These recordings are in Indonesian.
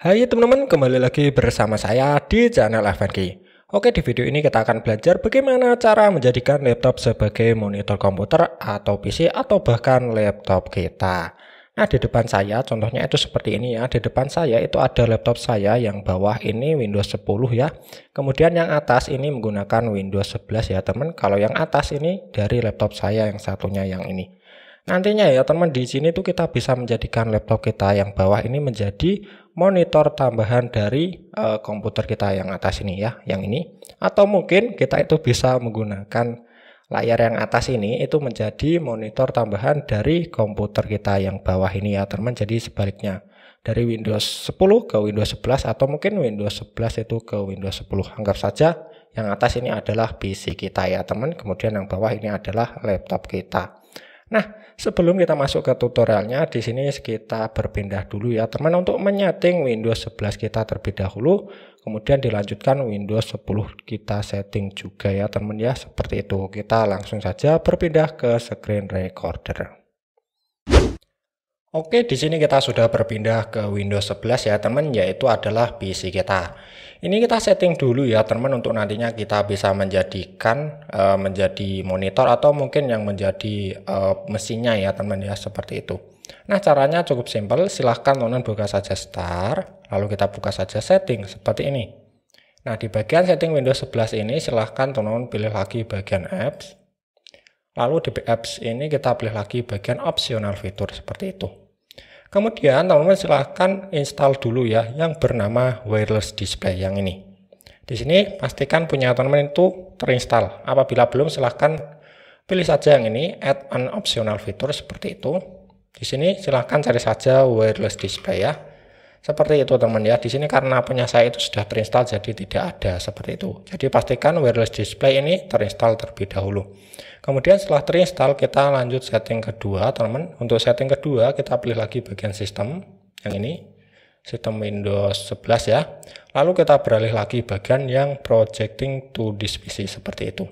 Hai teman-teman, kembali lagi bersama saya di channel FNK. Oke, di video ini kita akan belajar bagaimana cara menjadikan laptop sebagai monitor komputer atau PC atau bahkan laptop kita. Nah, di depan saya contohnya itu seperti ini ya. Di depan saya itu ada laptop saya yang bawah ini Windows 10 ya. Kemudian yang atas ini menggunakan Windows 11 ya, teman. Kalau yang atas ini dari laptop saya yang satunya yang ini. Nantinya ya teman di sini tuh kita bisa menjadikan laptop kita yang bawah ini menjadi monitor tambahan dari uh, komputer kita yang atas ini ya, yang ini. Atau mungkin kita itu bisa menggunakan layar yang atas ini itu menjadi monitor tambahan dari komputer kita yang bawah ini ya teman. Jadi sebaliknya dari Windows 10 ke Windows 11 atau mungkin Windows 11 itu ke Windows 10. Anggap saja yang atas ini adalah PC kita ya teman, kemudian yang bawah ini adalah laptop kita. Nah, sebelum kita masuk ke tutorialnya, di sini kita berpindah dulu ya teman untuk menyeting Windows 11 kita terlebih dahulu, kemudian dilanjutkan Windows 10 kita setting juga ya teman ya, seperti itu. Kita langsung saja berpindah ke screen recorder. Oke, di sini kita sudah berpindah ke Windows 11 ya teman, yaitu adalah PC kita. Ini kita setting dulu ya teman untuk nantinya kita bisa menjadikan uh, menjadi monitor atau mungkin yang menjadi uh, mesinnya ya teman ya seperti itu. Nah caranya cukup simpel, silahkan teman buka saja Start, lalu kita buka saja setting seperti ini. Nah di bagian setting Windows 11 ini silahkan teman pilih lagi bagian apps, Lalu di apps ini kita pilih lagi bagian opsional fitur seperti itu. Kemudian teman-teman silahkan install dulu ya yang bernama wireless display yang ini. Di sini pastikan punya teman-teman itu terinstall. Apabila belum silahkan pilih saja yang ini add an optional fitur seperti itu. Di sini silahkan cari saja wireless display ya. Seperti itu teman teman ya. Di sini karena punya saya itu sudah terinstall jadi tidak ada seperti itu. Jadi pastikan wireless display ini terinstall terlebih dahulu. Kemudian setelah terinstall kita lanjut setting kedua teman-teman. Untuk setting kedua kita pilih lagi bagian sistem yang ini. Sistem Windows 11 ya. Lalu kita beralih lagi bagian yang projecting to this PC seperti itu.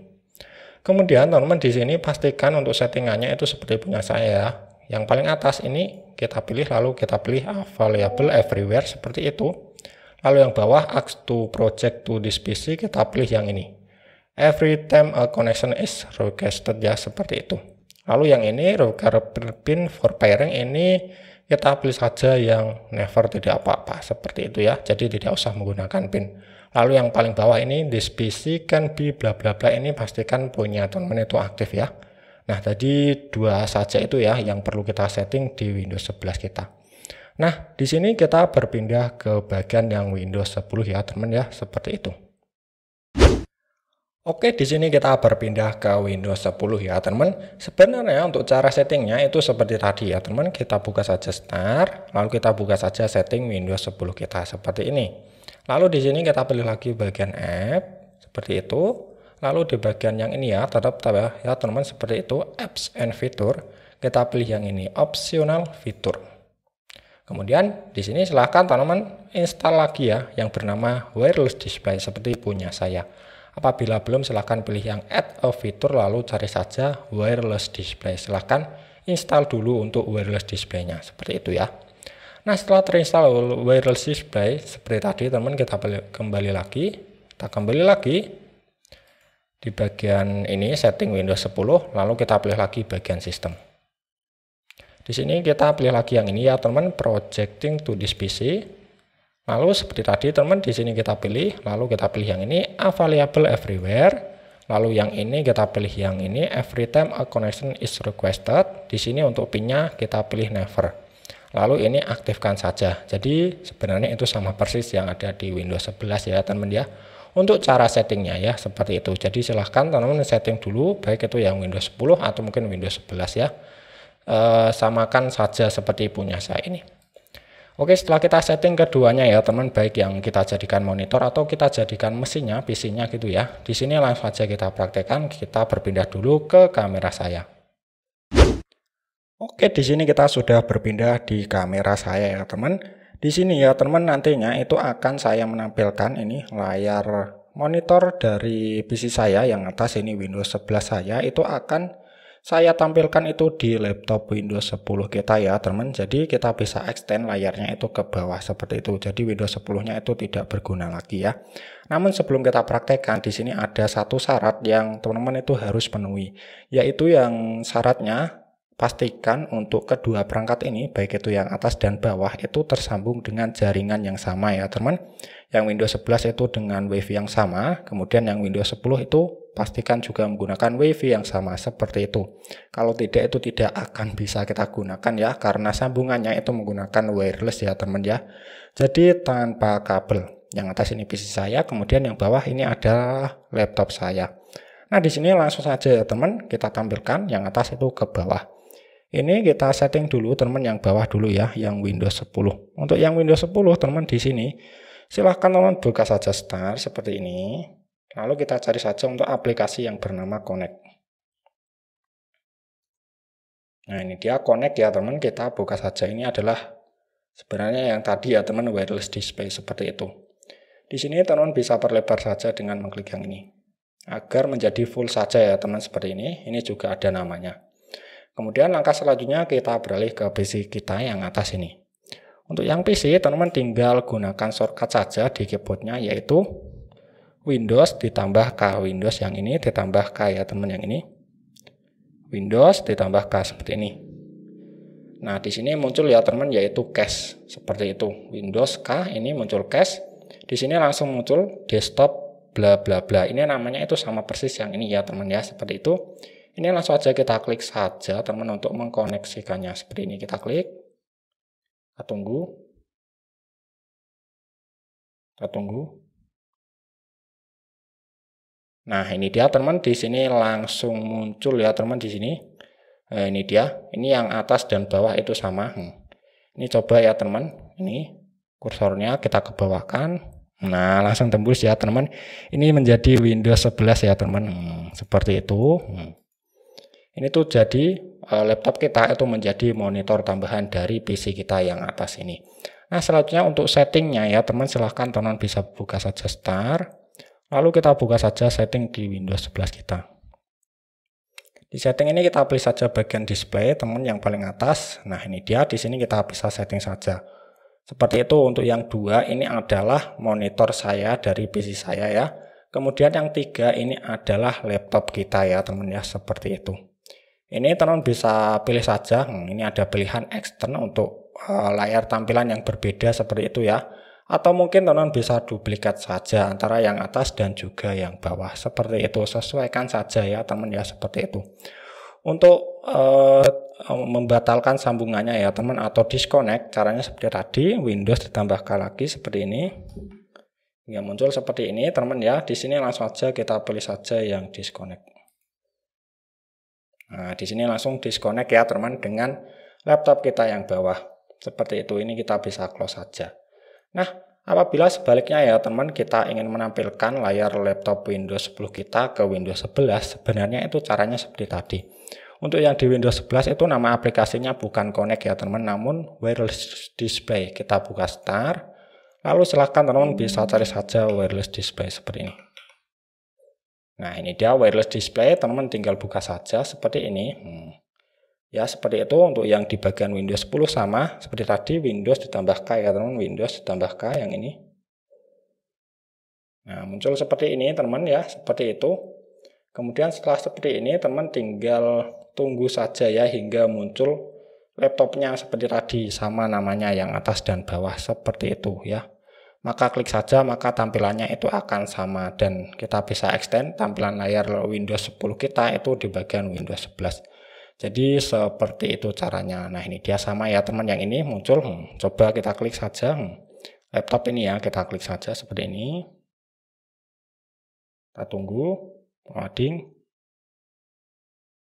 Kemudian teman-teman di sini pastikan untuk settingannya itu seperti punya saya ya. Yang paling atas ini kita pilih lalu kita pilih available everywhere seperti itu. Lalu yang bawah Ask to project to this PC kita pilih yang ini. Every time a connection is requested ya seperti itu. Lalu yang ini rogar pin for pairing ini kita pilih saja yang never tidak apa-apa seperti itu ya. Jadi tidak usah menggunakan pin. Lalu yang paling bawah ini this PC can be bla bla bla ini pastikan punya teman itu aktif ya. Nah tadi dua saja itu ya yang perlu kita setting di Windows 11 kita. Nah di sini kita berpindah ke bagian yang Windows 10 ya teman ya seperti itu. Oke, di sini kita berpindah ke Windows 10 ya, teman. teman Sebenarnya untuk cara settingnya itu seperti tadi ya, teman. teman Kita buka saja Start, lalu kita buka saja setting Windows 10 kita seperti ini. Lalu di sini kita pilih lagi bagian App, seperti itu. Lalu di bagian yang ini ya, tetap tabah ya, ya, teman, seperti itu Apps and Fitur. Kita pilih yang ini Optional Fitur. Kemudian di sini silahkan teman-teman install lagi ya yang bernama wireless display seperti punya saya. Apabila belum, silahkan pilih yang add a fitur lalu cari saja wireless display. Silahkan install dulu untuk wireless display-nya. Seperti itu ya. Nah setelah terinstall wireless display, seperti tadi teman kita kembali lagi. Kita kembali lagi di bagian ini setting Windows 10, lalu kita pilih lagi bagian sistem. Di sini kita pilih lagi yang ini ya teman, projecting to this PC. Lalu seperti tadi teman di sini kita pilih, lalu kita pilih yang ini available everywhere. Lalu yang ini kita pilih yang ini every time a connection is requested. Di sini untuk pinnya kita pilih never. Lalu ini aktifkan saja. Jadi sebenarnya itu sama persis yang ada di Windows 11 ya teman teman ya. Untuk cara settingnya ya seperti itu. Jadi silahkan teman-teman setting dulu baik itu yang Windows 10 atau mungkin Windows 11 ya. E, samakan saja seperti punya saya ini. Oke, setelah kita setting keduanya ya, teman, baik yang kita jadikan monitor atau kita jadikan mesinnya, PC-nya gitu ya. Di sini langsung aja kita praktekkan, kita berpindah dulu ke kamera saya. Oke, di sini kita sudah berpindah di kamera saya ya, teman. Di sini ya, teman, nantinya itu akan saya menampilkan ini layar monitor dari PC saya yang atas ini Windows 11 saya itu akan saya tampilkan itu di laptop Windows 10 kita ya teman jadi kita bisa extend layarnya itu ke bawah seperti itu jadi Windows 10 nya itu tidak berguna lagi ya namun sebelum kita praktekkan di sini ada satu syarat yang teman-teman itu harus penuhi yaitu yang syaratnya Pastikan untuk kedua perangkat ini, baik itu yang atas dan bawah, itu tersambung dengan jaringan yang sama ya teman. Yang Windows 11 itu dengan WiFi yang sama, kemudian yang Windows 10 itu pastikan juga menggunakan WiFi yang sama seperti itu. Kalau tidak itu tidak akan bisa kita gunakan ya, karena sambungannya itu menggunakan wireless ya teman ya. Jadi tanpa kabel. Yang atas ini PC saya, kemudian yang bawah ini ada laptop saya. Nah di sini langsung saja ya teman, kita tampilkan yang atas itu ke bawah. Ini kita setting dulu teman yang bawah dulu ya, yang Windows 10. Untuk yang Windows 10 teman di sini, silahkan teman buka saja start seperti ini. Lalu kita cari saja untuk aplikasi yang bernama Connect. Nah ini dia Connect ya teman, kita buka saja. Ini adalah sebenarnya yang tadi ya teman wireless display seperti itu. Di sini teman bisa perlebar saja dengan mengklik yang ini. Agar menjadi full saja ya teman seperti ini. Ini juga ada namanya. Kemudian langkah selanjutnya kita beralih ke PC kita yang atas ini. Untuk yang PC, teman-teman tinggal gunakan shortcut saja di keyboardnya yaitu Windows ditambah K Windows yang ini ditambah K ya teman teman yang ini. Windows ditambah K seperti ini. Nah, di sini muncul ya teman teman yaitu cache seperti itu. Windows K ini muncul cache. Di sini langsung muncul desktop bla bla bla. Ini namanya itu sama persis yang ini ya teman teman ya seperti itu. Ini langsung aja kita klik saja teman untuk mengkoneksikannya seperti ini. Kita klik. Kita tunggu. Kita tunggu. Nah, ini dia teman di sini langsung muncul ya teman di sini. nah, ini dia. Ini yang atas dan bawah itu sama. Hmm. Ini coba ya teman. Ini kursornya kita kebawakan. Nah, langsung tembus ya teman. Ini menjadi Windows 11 ya teman. Hmm, seperti itu. Hmm. Ini tuh jadi eh, laptop kita itu menjadi monitor tambahan dari PC kita yang atas ini. Nah selanjutnya untuk settingnya ya teman silahkan teman bisa buka saja start. Lalu kita buka saja setting di Windows 11 kita. Di setting ini kita pilih saja bagian display teman yang paling atas. Nah ini dia di sini kita bisa setting saja. Seperti itu untuk yang dua ini adalah monitor saya dari PC saya ya. Kemudian yang tiga ini adalah laptop kita ya teman ya seperti itu. Ini teman bisa pilih saja. Hmm, ini ada pilihan eksternal untuk eh, layar tampilan yang berbeda seperti itu ya. Atau mungkin teman bisa duplikat saja antara yang atas dan juga yang bawah. Seperti itu, sesuaikan saja ya teman ya seperti itu. Untuk uh, membatalkan sambungannya ya teman atau disconnect caranya seperti tadi Windows ditambahkan lagi seperti ini Yang muncul seperti ini teman ya di sini langsung saja kita pilih saja yang disconnect Nah, di sini langsung disconnect ya teman dengan laptop kita yang bawah. Seperti itu, ini kita bisa close saja. Nah, apabila sebaliknya ya teman kita ingin menampilkan layar laptop Windows 10 kita ke Windows 11, sebenarnya itu caranya seperti tadi. Untuk yang di Windows 11 itu nama aplikasinya bukan Connect ya teman, namun Wireless Display. Kita buka Start, lalu silahkan teman bisa cari saja Wireless Display seperti ini. Nah ini dia wireless display, teman teman tinggal buka saja seperti ini. Hmm. Ya seperti itu untuk yang di bagian Windows 10 sama seperti tadi Windows ditambah K ya teman, teman Windows ditambah K yang ini. Nah muncul seperti ini teman teman ya, seperti itu. Kemudian setelah seperti ini teman teman tinggal tunggu saja ya hingga muncul laptopnya seperti tadi sama namanya yang atas dan bawah seperti itu ya maka klik saja maka tampilannya itu akan sama dan kita bisa extend tampilan layar Windows 10 kita itu di bagian Windows 11 jadi seperti itu caranya nah ini dia sama ya teman yang ini muncul hmm, coba kita klik saja hmm, laptop ini ya kita klik saja seperti ini kita tunggu loading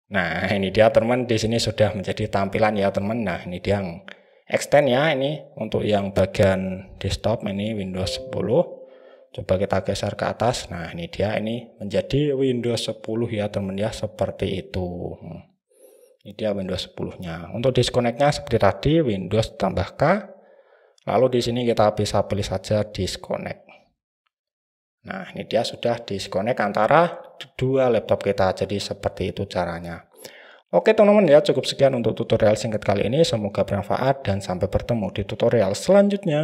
Nah, ini dia teman di sini sudah menjadi tampilan ya teman. Nah, ini dia hmm extend ya ini untuk yang bagian desktop ini Windows 10 coba kita geser ke atas nah ini dia ini menjadi Windows 10 ya teman teman ya seperti itu hmm. ini dia Windows 10 nya untuk disconnectnya seperti tadi Windows tambah K lalu di sini kita bisa pilih saja disconnect nah ini dia sudah disconnect antara dua laptop kita jadi seperti itu caranya Oke teman-teman ya cukup sekian untuk tutorial singkat kali ini. Semoga bermanfaat dan sampai bertemu di tutorial selanjutnya.